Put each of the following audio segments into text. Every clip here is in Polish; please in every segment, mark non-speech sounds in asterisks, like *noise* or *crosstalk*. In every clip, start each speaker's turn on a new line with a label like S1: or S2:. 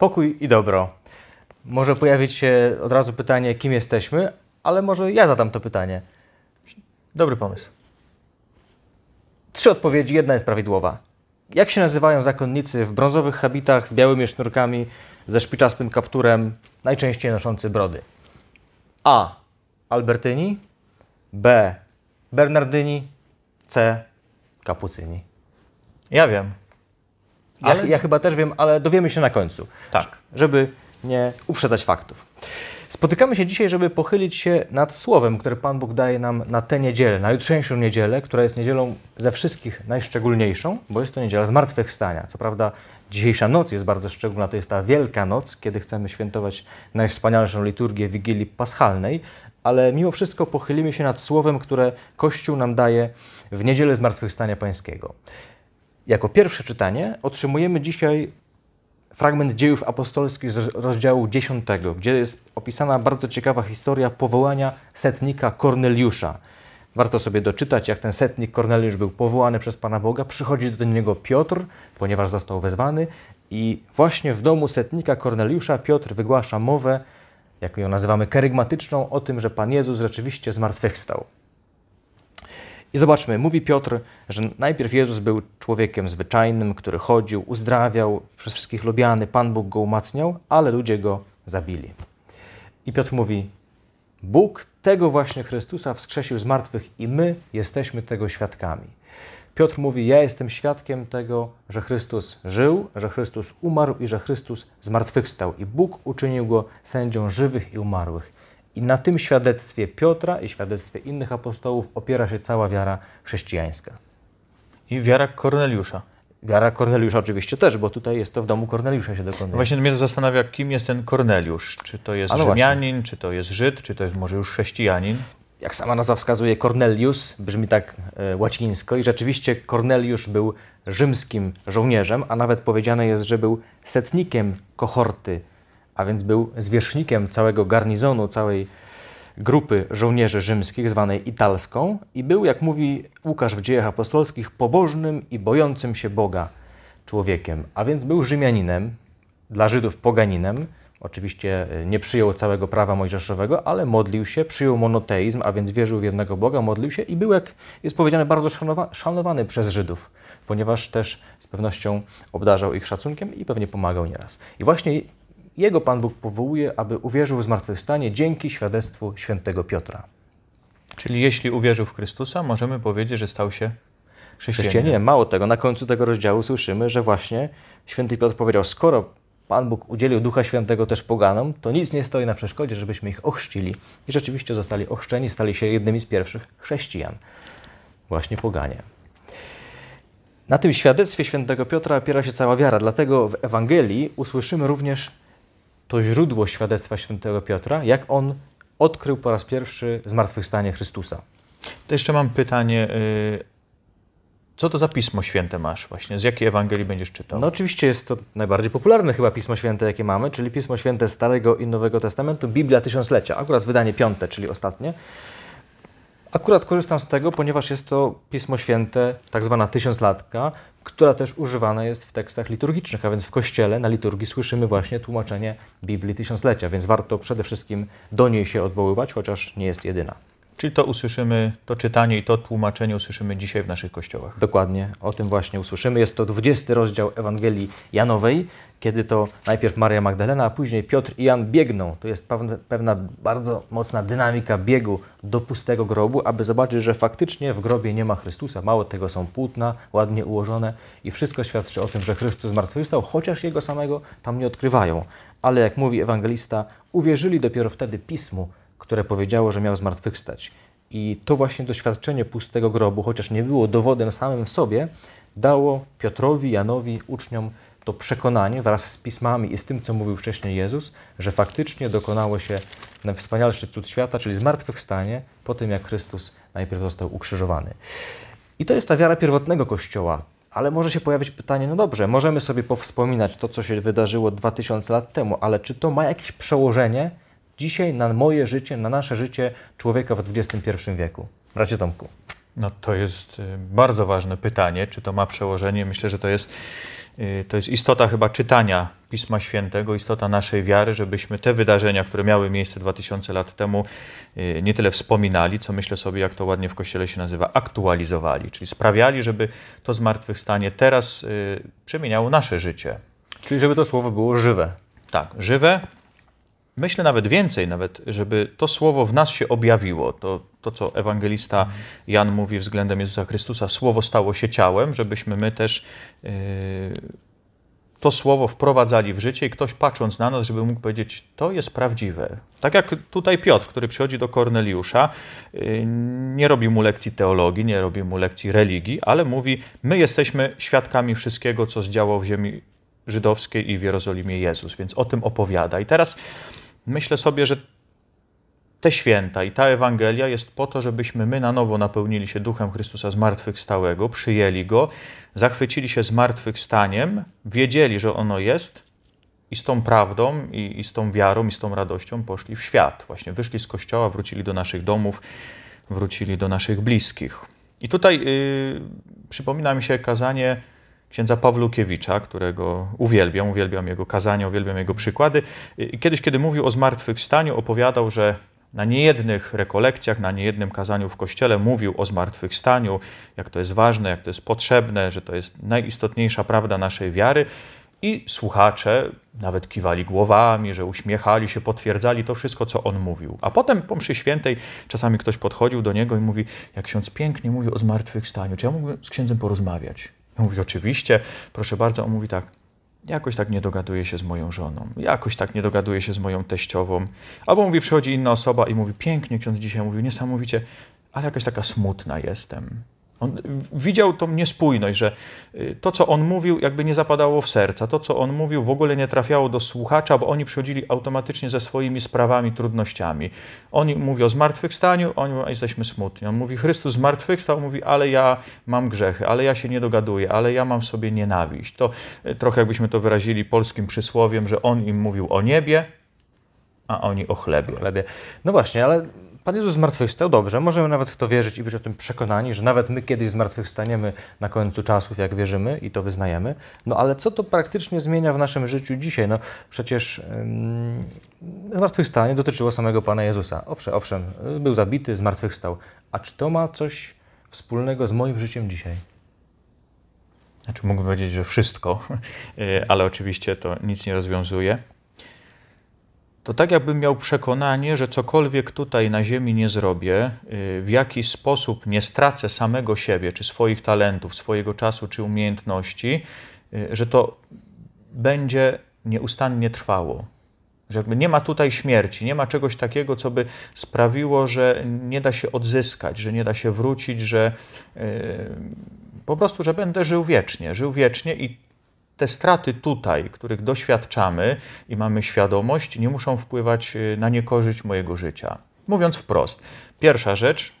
S1: Pokój i dobro. Może pojawić się od razu pytanie, kim jesteśmy, ale może ja zadam to pytanie. Dobry pomysł. Trzy odpowiedzi, jedna jest prawidłowa. Jak się nazywają zakonnicy w brązowych habitach z białymi sznurkami, ze szpiczastym kapturem, najczęściej noszący brody? A. Albertyni, B. Bernardyni, C. Kapucyni. Ja wiem. Ale... Ja, ja, chyba też wiem, ale dowiemy się na końcu. Tak. Żeby nie uprzedzać faktów. Spotykamy się dzisiaj, żeby pochylić się nad słowem, które Pan Bóg daje nam na tę niedzielę, na jutrzejszą niedzielę, która jest niedzielą ze wszystkich najszczególniejszą, bo jest to niedziela zmartwychwstania. Co prawda dzisiejsza noc jest bardzo szczególna, to jest ta Wielka Noc, kiedy chcemy świętować najwspanialszą liturgię Wigilii Paschalnej, ale mimo wszystko pochylimy się nad słowem, które Kościół nam daje w niedzielę Zmartwychwstania Pańskiego. Jako pierwsze czytanie otrzymujemy dzisiaj fragment dziejów apostolskich z rozdziału 10, gdzie jest opisana bardzo ciekawa historia powołania setnika Korneliusza. Warto sobie doczytać, jak ten setnik Korneliusz był powołany przez Pana Boga. Przychodzi do niego Piotr, ponieważ został wezwany, i właśnie w domu setnika Korneliusza Piotr wygłasza mowę, jak ją nazywamy kerygmatyczną, o tym, że Pan Jezus rzeczywiście zmartwychwstał. I zobaczmy, mówi Piotr, że najpierw Jezus był człowiekiem zwyczajnym, który chodził, uzdrawiał przez wszystkich lubiany, Pan Bóg go umacniał, ale ludzie go zabili. I Piotr mówi: Bóg tego właśnie Chrystusa wskrzesił z martwych i my jesteśmy tego świadkami. Piotr mówi: Ja jestem świadkiem tego, że Chrystus żył, że Chrystus umarł i że Chrystus zmartwychwstał. I Bóg uczynił go sędzią żywych i umarłych. I na tym świadectwie Piotra i świadectwie innych apostołów opiera się cała wiara chrześcijańska. I wiara Korneliusza. Wiara Korneliusza oczywiście też, bo tutaj jest to w domu Korneliusza się dokonuje. Właśnie
S2: mnie to zastanawia, kim jest ten Korneliusz. Czy to jest no Rzymianin, właśnie. czy to jest Żyd, czy
S1: to jest może już chrześcijanin? Jak sama nazwa wskazuje, Cornelius brzmi tak e, łacińsko i rzeczywiście Korneliusz był rzymskim żołnierzem, a nawet powiedziane jest, że był setnikiem kohorty a więc był zwierzchnikiem całego garnizonu, całej grupy żołnierzy rzymskich zwanej italską i był, jak mówi Łukasz w dziejach apostolskich, pobożnym i bojącym się Boga człowiekiem, a więc był Rzymianinem, dla Żydów poganinem. Oczywiście e, nie przyjął całego prawa mojżeszowego, ale modlił się, przyjął monoteizm, a więc wierzył w jednego Boga, modlił się i był, jak jest powiedziane, bardzo szanowa szanowany przez Żydów, ponieważ też z pewnością obdarzał ich szacunkiem i pewnie pomagał nieraz. I właśnie jego Pan Bóg powołuje, aby uwierzył w zmartwychwstanie dzięki świadectwu świętego Piotra.
S2: Czyli jeśli uwierzył w Chrystusa, możemy powiedzieć, że stał się
S1: chrześcijaninem. Nie Mało tego, na końcu tego rozdziału słyszymy, że właśnie święty Piotr powiedział, skoro Pan Bóg udzielił Ducha Świętego też poganom, to nic nie stoi na przeszkodzie, żebyśmy ich ochrzcili. I rzeczywiście zostali ochrzczeni, stali się jednymi z pierwszych chrześcijan, właśnie poganie. Na tym świadectwie świętego Piotra opiera się cała wiara, dlatego w Ewangelii usłyszymy również to źródło świadectwa świętego Piotra, jak on odkrył po raz pierwszy zmartwychwstanie Chrystusa.
S2: To jeszcze mam pytanie. Y,
S1: co to za Pismo Święte masz właśnie? Z jakiej Ewangelii będziesz czytał? No oczywiście jest to najbardziej popularne chyba Pismo Święte, jakie mamy, czyli Pismo Święte Starego i Nowego Testamentu, Biblia Tysiąclecia, akurat wydanie piąte, czyli ostatnie. Akurat korzystam z tego, ponieważ jest to Pismo Święte, tak zwana tysiąclatka, która też używana jest w tekstach liturgicznych, a więc w kościele na liturgii słyszymy właśnie tłumaczenie Biblii Tysiąclecia, więc warto przede wszystkim do niej się odwoływać, chociaż nie jest jedyna. Czyli to usłyszymy, to czytanie i to tłumaczenie usłyszymy dzisiaj w naszych kościołach. Dokładnie, o tym właśnie usłyszymy. Jest to 20 rozdział Ewangelii Janowej, kiedy to najpierw Maria Magdalena, a później Piotr i Jan biegną. To jest pewna bardzo mocna dynamika biegu do pustego grobu, aby zobaczyć, że faktycznie w grobie nie ma Chrystusa. Mało tego, są płótna ładnie ułożone i wszystko świadczy o tym, że Chrystus zmartwychwstał, chociaż Jego samego tam nie odkrywają. Ale jak mówi ewangelista, uwierzyli dopiero wtedy Pismu, które powiedziało, że miał zmartwychwstać. I to właśnie doświadczenie pustego grobu, chociaż nie było dowodem samym w sobie, dało Piotrowi, Janowi, uczniom to przekonanie wraz z pismami i z tym, co mówił wcześniej Jezus, że faktycznie dokonało się najwspanialszy cud świata, czyli zmartwychwstanie, po tym jak Chrystus najpierw został ukrzyżowany. I to jest ta wiara pierwotnego Kościoła. Ale może się pojawić pytanie, no dobrze, możemy sobie powspominać to, co się wydarzyło 2000 lat temu, ale czy to ma jakieś przełożenie dzisiaj na moje życie, na nasze życie człowieka w XXI wieku?
S2: Bracie Tomku. No to jest y, bardzo ważne pytanie, czy to ma przełożenie. Myślę, że to jest, y, to jest istota chyba czytania Pisma Świętego, istota naszej wiary, żebyśmy te wydarzenia, które miały miejsce 2000 lat temu, y, nie tyle wspominali, co myślę sobie, jak to ładnie w Kościele się nazywa, aktualizowali, czyli sprawiali, żeby to zmartwychwstanie teraz przemieniało nasze życie. Czyli żeby to słowo było żywe. Tak, żywe, Myślę nawet więcej, nawet, żeby to słowo w nas się objawiło. To, to co ewangelista Jan mówi względem Jezusa Chrystusa, słowo stało się ciałem, żebyśmy my też yy, to słowo wprowadzali w życie i ktoś patrząc na nas, żeby mógł powiedzieć, to jest prawdziwe. Tak jak tutaj Piotr, który przychodzi do Korneliusza, yy, nie robi mu lekcji teologii, nie robi mu lekcji religii, ale mówi, my jesteśmy świadkami wszystkiego, co zdziałał w ziemi żydowskiej i w Jerozolimie Jezus, więc o tym opowiada. I teraz myślę sobie, że te święta i ta Ewangelia jest po to, żebyśmy my na nowo napełnili się duchem Chrystusa zmartwychwstałego, przyjęli go, zachwycili się zmartwychwstaniem, wiedzieli, że ono jest i z tą prawdą, i, i z tą wiarą, i z tą radością poszli w świat. Właśnie wyszli z kościoła, wrócili do naszych domów, wrócili do naszych bliskich. I tutaj yy, przypomina mi się kazanie księdza Pawlukiewicza, którego uwielbiam, uwielbiam jego kazania, uwielbiam jego przykłady. Kiedyś, kiedy mówił o zmartwychwstaniu, opowiadał, że na niejednych rekolekcjach, na niejednym kazaniu w kościele mówił o zmartwychwstaniu, jak to jest ważne, jak to jest potrzebne, że to jest najistotniejsza prawda naszej wiary. I słuchacze nawet kiwali głowami, że uśmiechali się, potwierdzali to wszystko, co on mówił. A potem po mszy świętej czasami ktoś podchodził do niego i mówi, jak ksiądz pięknie mówi o zmartwychwstaniu, czy ja mógłbym z księdzem porozmawiać? Mówi, mówię, oczywiście, proszę bardzo. On mówi tak, jakoś tak nie dogaduje się z moją żoną, jakoś tak nie dogaduje się z moją teściową. Albo mówi, przychodzi inna osoba i mówi, pięknie ksiądz dzisiaj mówił, niesamowicie, ale jakaś taka smutna jestem. On widział tą niespójność, że y, to, co on mówił, jakby nie zapadało w serca. To, co on mówił, w ogóle nie trafiało do słuchacza, bo oni przychodzili automatycznie ze swoimi sprawami, trudnościami. Oni mówią o zmartwychwstaniu, oni mówią, jesteśmy smutni. On mówi, Chrystus zmartwychwstał, mówi, ale ja mam grzechy, ale ja się nie dogaduję, ale ja mam w sobie nienawiść. To y, trochę jakbyśmy to wyrazili polskim
S1: przysłowiem, że on im mówił o niebie, a oni o chlebie. O chlebie. No właśnie, ale Pan Jezus zmartwychwstał, dobrze, możemy nawet w to wierzyć i być o tym przekonani, że nawet my kiedyś zmartwychwstaniemy na końcu czasów, jak wierzymy i to wyznajemy. No ale co to praktycznie zmienia w naszym życiu dzisiaj? No przecież ym, zmartwychwstanie dotyczyło samego Pana Jezusa. Owszem, owszem, był zabity, zmartwychwstał. A czy to ma coś wspólnego z moim życiem dzisiaj?
S2: Znaczy mógłbym powiedzieć, że wszystko, *laughs* e, ale oczywiście to nic nie rozwiązuje to tak jakbym miał przekonanie, że cokolwiek tutaj na ziemi nie zrobię, y, w jakiś sposób nie stracę samego siebie, czy swoich talentów, swojego czasu, czy umiejętności, y, że to będzie nieustannie trwało. Że jakby nie ma tutaj śmierci, nie ma czegoś takiego, co by sprawiło, że nie da się odzyskać, że nie da się wrócić, że yy, po prostu, że będę żył wiecznie, żył wiecznie i te straty tutaj, których doświadczamy i mamy świadomość, nie muszą wpływać y, na niekorzyść mojego życia. Mówiąc wprost, pierwsza rzecz,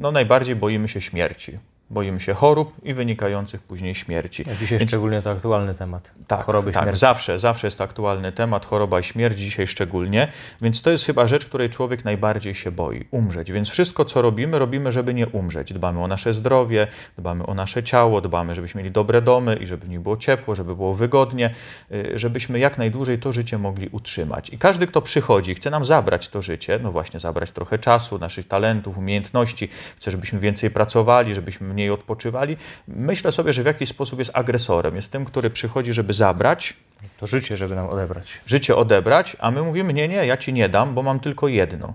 S2: no najbardziej boimy się śmierci boimy się chorób i wynikających później śmierci. A dzisiaj Więc, szczególnie to aktualny temat. Tak, choroby tak, śmierci. zawsze, zawsze jest to aktualny temat, choroba i śmierć dzisiaj szczególnie. Więc to jest chyba rzecz, której człowiek najbardziej się boi, umrzeć. Więc wszystko, co robimy, robimy, żeby nie umrzeć. Dbamy o nasze zdrowie, dbamy o nasze ciało, dbamy, żebyśmy mieli dobre domy i żeby w nich było ciepło, żeby było wygodnie, y, żebyśmy jak najdłużej to życie mogli utrzymać. I każdy, kto przychodzi, chce nam zabrać to życie, no właśnie zabrać trochę czasu, naszych talentów, umiejętności, chce, żebyśmy więcej pracowali, żebyśmy mniej odpoczywali. Myślę sobie, że w jakiś sposób jest agresorem, jest tym, który przychodzi, żeby zabrać. To życie, żeby nam odebrać. Życie odebrać, a my mówimy, nie, nie, ja ci nie dam, bo mam tylko jedno.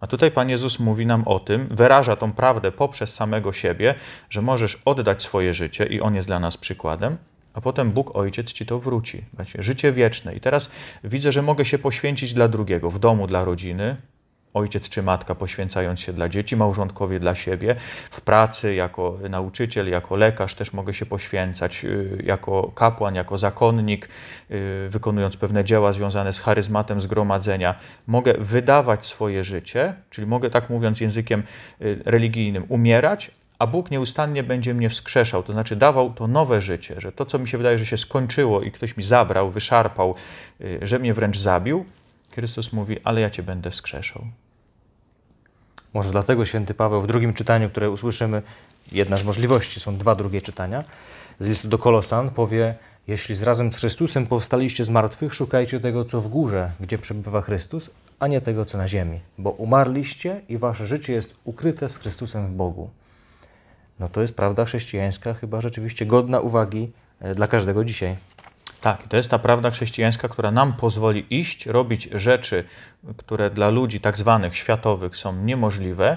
S2: A tutaj Pan Jezus mówi nam o tym, wyraża tą prawdę poprzez samego siebie, że możesz oddać swoje życie i On jest dla nas przykładem, a potem Bóg Ojciec ci to wróci. Życie wieczne. I teraz widzę, że mogę się poświęcić dla drugiego, w domu, dla rodziny, ojciec czy matka poświęcając się dla dzieci, małżonkowie dla siebie, w pracy jako nauczyciel, jako lekarz też mogę się poświęcać, y, jako kapłan, jako zakonnik, y, wykonując pewne dzieła związane z charyzmatem zgromadzenia. Mogę wydawać swoje życie, czyli mogę, tak mówiąc językiem y, religijnym, umierać, a Bóg nieustannie będzie mnie wskrzeszał, to znaczy dawał to nowe życie, że to, co mi się wydaje, że się skończyło i ktoś mi zabrał, wyszarpał, że mnie wręcz zabił, Chrystus mówi, ale ja cię będę wskrzeszał.
S1: Może dlatego święty Paweł w drugim czytaniu, które usłyszymy, jedna z możliwości, są dwa drugie czytania, z listu do Kolosan powie: Jeśli z razem z Chrystusem powstaliście z martwych, szukajcie tego, co w górze, gdzie przebywa Chrystus, a nie tego, co na ziemi, bo umarliście i wasze życie jest ukryte z Chrystusem w Bogu. No to jest prawda chrześcijańska, chyba rzeczywiście godna uwagi e, dla każdego dzisiaj.
S2: Tak, to jest ta prawda chrześcijańska, która nam pozwoli iść, robić rzeczy, które dla ludzi tak zwanych światowych są niemożliwe,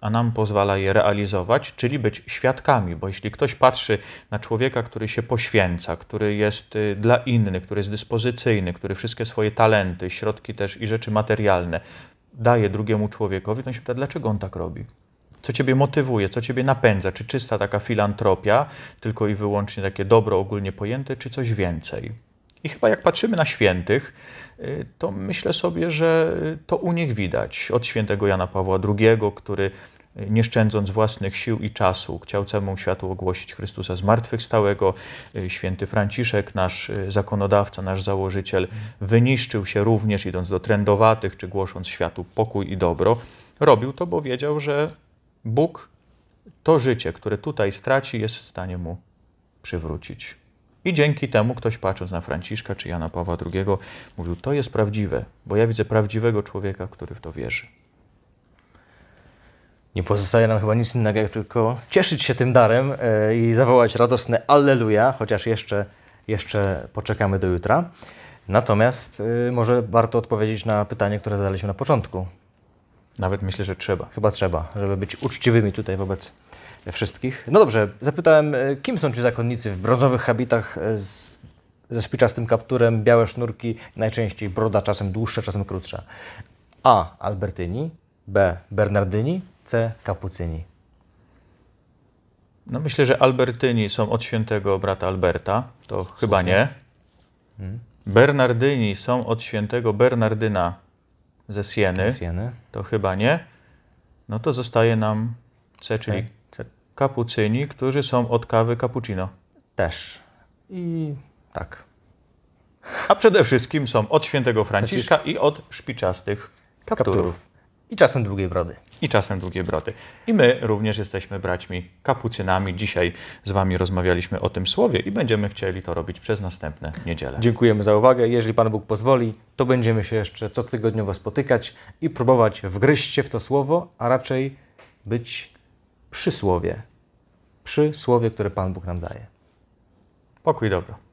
S2: a nam pozwala je realizować, czyli być świadkami. Bo jeśli ktoś patrzy na człowieka, który się poświęca, który jest y, dla innych, który jest dyspozycyjny, który wszystkie swoje talenty, środki też i rzeczy materialne daje drugiemu człowiekowi, to on się pyta, dlaczego on tak robi? co ciebie motywuje, co ciebie napędza? Czy czysta taka filantropia, tylko i wyłącznie takie dobro ogólnie pojęte, czy coś więcej? I chyba jak patrzymy na świętych, y, to myślę sobie, że to u nich widać. Od świętego Jana Pawła II, który y, nie szczędząc własnych sił i czasu, chciał całemu światu ogłosić Chrystusa zmartwychwstałego. Y, święty Franciszek, nasz zakonodawca, nasz założyciel, wyniszczył się również idąc do trendowatych, czy głosząc światu pokój i dobro. Robił to, bo wiedział, że Bóg to życie, które tutaj straci, jest w stanie mu przywrócić. I dzięki temu ktoś patrząc na Franciszka czy Jana Pawła II mówił: To jest prawdziwe, bo ja widzę prawdziwego człowieka, który w to wierzy.
S1: Nie pozostaje nam chyba nic innego, jak tylko cieszyć się tym darem e, i zawołać radosne Alleluja, chociaż jeszcze, jeszcze poczekamy do jutra. Natomiast e, może warto odpowiedzieć na pytanie, które zadaliśmy na początku. Nawet myślę, że trzeba. Chyba trzeba, żeby być uczciwymi tutaj wobec wszystkich. No dobrze, zapytałem, e, kim są ci zakonnicy w brązowych habitach e, z, ze spiczastym kapturem, białe sznurki, najczęściej broda, czasem dłuższa, czasem krótsza. A. Albertyni, B. Bernardyni, C. Kapucyni.
S2: No myślę, że Albertyni są od świętego brata Alberta, to chyba nie. Hmm? Bernardyni są od świętego Bernardyna ze Sieny, z Sieny. to chyba nie, no to zostaje nam C, czyli C. kapucyni, którzy są od kawy cappuccino. Też. I tak. A przede wszystkim są od świętego Franciszka Francisz... i od szpiczastych kapturów. kapturów. I czasem długiej brody. I czasem długiej brody. I my również jesteśmy braćmi kapucynami. Dzisiaj z Wami rozmawialiśmy o tym słowie i będziemy chcieli to robić przez następne niedzielę. Dziękujemy
S1: za uwagę. Jeżeli Pan Bóg pozwoli, to będziemy się jeszcze cotygodniowo spotykać i próbować wgryźć się w to słowo, a raczej być przy słowie. Przy słowie, które Pan Bóg nam daje. Pokój dobro.